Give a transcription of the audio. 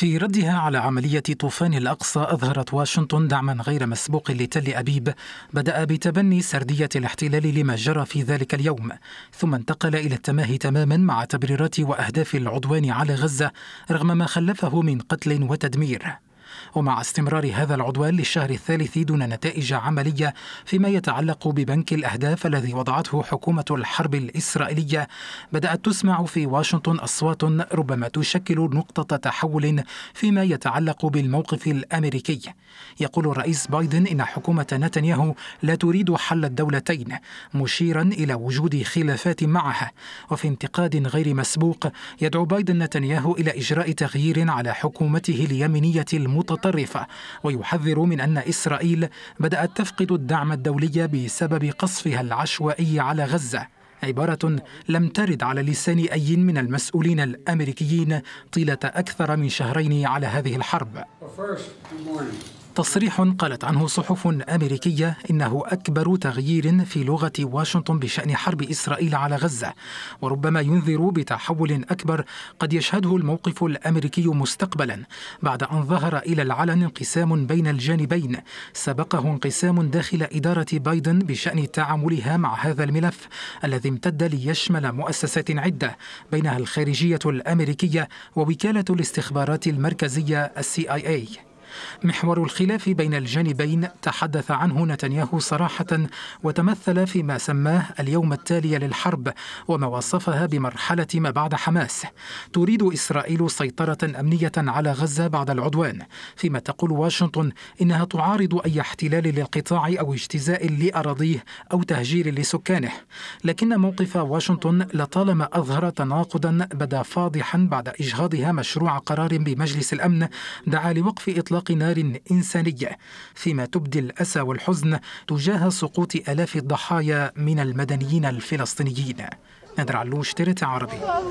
في ردها على عملية طوفان الأقصى أظهرت واشنطن دعما غير مسبوق لتل أبيب بدأ بتبني سردية الاحتلال لما جرى في ذلك اليوم ثم انتقل إلى التماهي تماما مع تبريرات وأهداف العدوان على غزة رغم ما خلفه من قتل وتدمير ومع استمرار هذا العدوان للشهر الثالث دون نتائج عملية فيما يتعلق ببنك الأهداف الذي وضعته حكومة الحرب الإسرائيلية بدأت تسمع في واشنطن أصوات ربما تشكل نقطة تحول فيما يتعلق بالموقف الأمريكي يقول الرئيس بايدن إن حكومة نتنياهو لا تريد حل الدولتين مشيرا إلى وجود خلافات معها وفي انتقاد غير مسبوق يدعو بايدن نتنياهو إلى إجراء تغيير على حكومته اليمينيه المسلمة المتطرفة ويحذر من أن إسرائيل بدأت تفقد الدعم الدولي بسبب قصفها العشوائي على غزة عبارة لم ترد على لسان أي من المسؤولين الأمريكيين طيلة أكثر من شهرين على هذه الحرب تصريح قالت عنه صحف أمريكية إنه أكبر تغيير في لغة واشنطن بشأن حرب إسرائيل على غزة وربما ينذر بتحول أكبر قد يشهده الموقف الأمريكي مستقبلا بعد أن ظهر إلى العلن انقسام بين الجانبين سبقه انقسام داخل إدارة بايدن بشأن تعاملها مع هذا الملف الذي امتد ليشمل مؤسسات عدة بينها الخارجية الأمريكية ووكالة الاستخبارات المركزية السي اي اي محور الخلاف بين الجانبين تحدث عنه نتنياهو صراحة وتمثل فيما سماه اليوم التالي للحرب وما وصفها بمرحلة ما بعد حماس تريد إسرائيل سيطرة أمنية على غزة بعد العدوان فيما تقول واشنطن إنها تعارض أي احتلال للقطاع أو اجتزاء لأراضيه أو تهجير لسكانه لكن موقف واشنطن لطالما أظهر تناقضا بدا فاضحا بعد إجهاضها مشروع قرار بمجلس الأمن دعا لوقف إطلاق إطلاق نار إنسانية فيما تبدي الأسى والحزن تجاه سقوط آلاف الضحايا من المدنيين الفلسطينيين نادر علوش ترت عربي